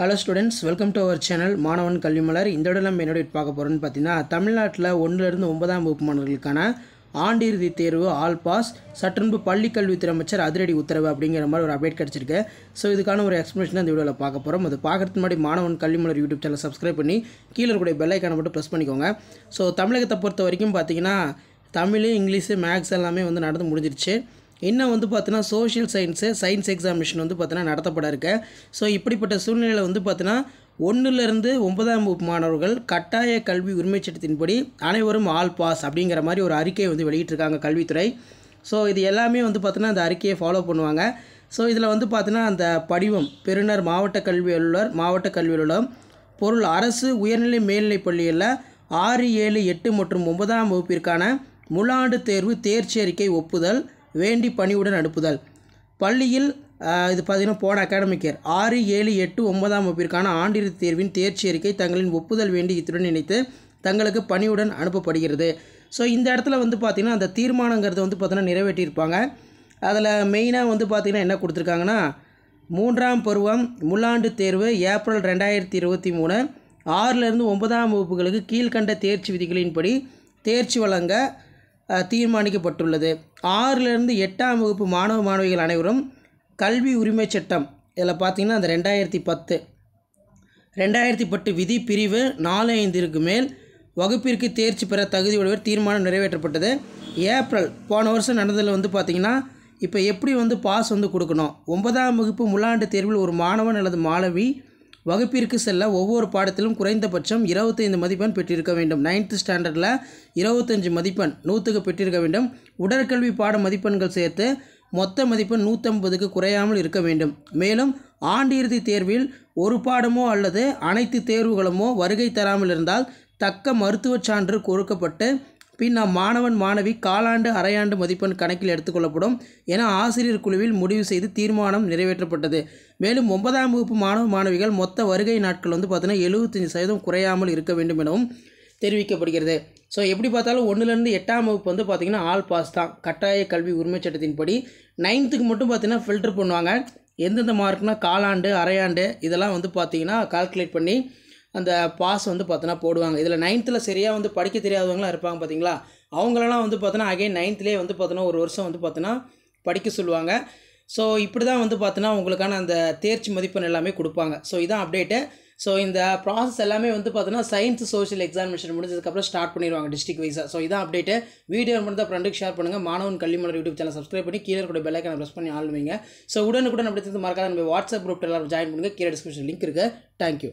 hello students welcome to our channel மாணவன் கல்விமலர் இந்த இடம் நம்ம என்னோட பார்க்க போகிறோன்னு பார்த்தீங்கன்னா தமிழ்நாட்டில் ஒன்றுலேருந்து ஒன்பதாம் வகுப்பு மாணவர்களுக்கான ஆண்டிறுதி தேர்வு ஆல் பாஸ் சற்றுன்பு பள்ளி கல்வித்துறை அமைச்சர் அதிரடி உத்தரவு அப்படிங்கிற மாதிரி ஒரு அப்டேட் கிடச்சிருக்கு ஸோ இதுக்கான ஒரு எக்ஸ்பிளேஷன் அந்த வீடியோவில் பார்க்க போகிறோம் அது பார்க்குறதுக்கு முன்னாடி மாணவன் கல்விமலர் யூடியூப் சேனல் சப்ஸ்கிரைப் பண்ணி கீழே கூட பெல்லைக்கான மட்டும் ப்ரெஸ் பண்ணிக்கோங்க ஸோ தமிழகத்தை பொறுத்த வரைக்கும் பார்த்தீங்கன்னா தமிழ் இங்கிலீஷு மேக்ஸ் எல்லாமே வந்து நடந்து முடிஞ்சிருச்சு இன்னும் வந்து பார்த்தீங்கன்னா சோஷியல் சயின்ஸு சயின்ஸ் எக்ஸாமினேஷன் வந்து பார்த்தீங்கன்னா நடத்தப்பட இருக்கு ஸோ இப்படிப்பட்ட சூழ்நிலையில் வந்து பார்த்தீங்கன்னா ஒன்றுலேருந்து ஒன்பதாம் வகுப்பு மாணவர்கள் கட்டாய கல்வி உரிமை சட்டத்தின்படி அனைவரும் ஆல் பாஸ் அப்படிங்கிற மாதிரி ஒரு அறிக்கையை வந்து வெளியிட்டிருக்காங்க கல்வித்துறை ஸோ இது எல்லாமே வந்து பார்த்தீங்கன்னா அந்த அறிக்கையை ஃபாலோ பண்ணுவாங்க ஸோ இதில் வந்து பார்த்தீங்கன்னா அந்த படிவம் பெருநர் மாவட்ட கல்வி அலுவலர் மாவட்ட கல்வி அலுவலகம் பொருள் அரசு உயர்நிலை மேல்நிலைப் பள்ளியில் ஆறு ஏழு எட்டு மற்றும் ஒன்பதாம் வகுப்பிற்கான முழாண்டு தேர்வு தேர்ச்சி அறிக்கை ஒப்புதல் வேண்டி பணியுடன் அனுப்புதல் பள்ளியில் இது பார்த்திங்கன்னா போன அகாடமிக் இயர் ஆறு ஏழு எட்டு ஒன்பதாம் வகுப்பிற்கான ஆண்டிறு தேர்வின் தேர்ச்சி அறிக்கை தங்களின் ஒப்புதல் வேண்டி இத்துடன் இணைத்து தங்களுக்கு பணியுடன் அனுப்பப்படுகிறது ஸோ இந்த இடத்துல வந்து பார்த்திங்கன்னா அந்த தீர்மானங்கிறது வந்து பார்த்திங்கன்னா நிறைவேற்றியிருப்பாங்க அதில் மெயினாக வந்து பார்த்திங்கன்னா என்ன கொடுத்துருக்காங்கன்னா மூன்றாம் பருவம் முள்ளாண்டு தேர்வு ஏப்ரல் ரெண்டாயிரத்தி இருபத்தி மூணு ஆறிலிருந்து ஒன்பதாம் வகுப்புகளுக்கு கீழ்கண்ட தேர்ச்சி விதிகளின்படி தேர்ச்சி வழங்க தீர்மானிக்கப்பட்டுள்ளது ஆறிலிருந்து எட்டாம் வகுப்பு மாணவ மாணவிகள் அனைவரும் கல்வி உரிமை சட்டம் இதில் பார்த்திங்கன்னா அந்த ரெண்டாயிரத்தி பத்து ரெண்டாயிரத்தி பத்து விதி பிரிவு நாலு ஐந்திற்கு மேல் வகுப்பிற்கு தேர்ச்சி பெற தகுதியுடையவர் தீர்மானம் நிறைவேற்றப்பட்டது ஏப்ரல் போன வருஷம் நடந்ததில் வந்து பார்த்திங்கன்னா இப்போ எப்படி வந்து பாஸ் வந்து கொடுக்கணும் ஒன்பதாம் வகுப்பு முள்ளாண்டு தேர்வில் ஒரு மாணவன் அல்லது மாணவி வகுப்பிற்கு செல்ல ஒவ்வொரு பாடத்திலும் குறைந்தபட்சம் இருபத்தைந்து மதிப்பெண் பெற்றிருக்க வேண்டும் நைன்த் ஸ்டாண்டர்டில் இருபத்தஞ்சு மதிப்பெண் நூற்றுக்கு பெற்றிருக்க வேண்டும் உடற்கல்வி பாட மதிப்பெண்கள் சேர்த்து மொத்த மதிப்பெண் நூற்றம்பதுக்கு குறையாமல் இருக்க வேண்டும் மேலும் ஆண்டிறுதி தேர்வில் ஒரு பாடமோ அல்லது அனைத்து தேர்வுகளுமோ வருகை தராமல் இருந்தால் தக்க மருத்துவச் சான்று கொடுக்கப்பட்டு பின் அம்மாணவன் மாணவி காலாண்டு அரையாண்டு மதிப்பெண் கணக்கில் எடுத்துக்கொள்ளப்படும் என ஆசிரியர் குழுவில் முடிவு செய்து தீர்மானம் நிறைவேற்றப்பட்டது மேலும் ஒன்பதாம் வகுப்பு மாணவ மாணவிகள் மொத்த வருகை நாட்கள் வந்து பார்த்தீங்கன்னா எழுபத்தஞ்சு சதவீதம் குறையாமல் இருக்க வேண்டும் எனவும் தெரிவிக்கப்படுகிறது ஸோ எப்படி பார்த்தாலும் ஒன்றுலேருந்து எட்டாம் வகுப்பு வந்து பார்த்திங்கன்னா ஆல் பாஸ் தான் கட்டாய கல்வி உரிமை சட்டத்தின்படி நைன்த்துக்கு மட்டும் பார்த்திங்கன்னா ஃபில்டர் பண்ணுவாங்க எந்தெந்த மார்க்னால் காலாண்டு அரையாண்டு இதெல்லாம் வந்து பார்த்திங்கன்னா கால்குலேட் பண்ணி அந்த பாஸ் வந்து பார்த்தோன்னா போடுவாங்க இதில் நைன்த்தில் சரியாக வந்து படிக்க தெரியாதவங்களாம் இருப்பாங்க பார்த்தீங்களா அவங்களெல்லாம் வந்து பார்த்தோன்னா அகைன் நைன்த்துலேயே வந்து பார்த்தோன்னா ஒரு வருஷம் வந்து பார்த்தோன்னா படிக்க சொல்லுவாங்க ஸோ இப்படி தான் வந்து பார்த்தோன்னா உங்களுக்கான அந்த தேர்ச்சி மதிப்பெண் எல்லாமே கொடுப்பாங்க ஸோ இதான் அப்டேட்டு ஸோ இந்த ப்ராசஸ் எல்லாமே வந்து பார்த்தோன்னா சயின்ஸ் சோஷியல் எக்ஸாமினேஷன் முடிஞ்சதுக்கப்புறம் ஸ்டார்ட் பண்ணிடுவாங்க டிஸ்ட்ரிக் வைஸாக ஸோ இதான் அப்டேட்டு வீடியோ முடிந்த ஃப்ரெண்டுக்கு ஷேர் பண்ணுங்கள் மாணவன் கல்விமலர் யூடியூப் சேனல் சப்ஸ்கிரைப் பண்ணி கீழே கூட பெல்லைக்கான ப்ரெஸ் பண்ணி ஆளுவீங்க ஸோ உடனுக்குடன் அப்படி மறக்காத நம்ம வாட்ஸ்அப் குரூப் எல்லாரும் ஜாயின் பண்ணுங்கள் கீழே டிஸ்கிரிப்ஷன் லிங்க் இருக்குது தேங்க்யூ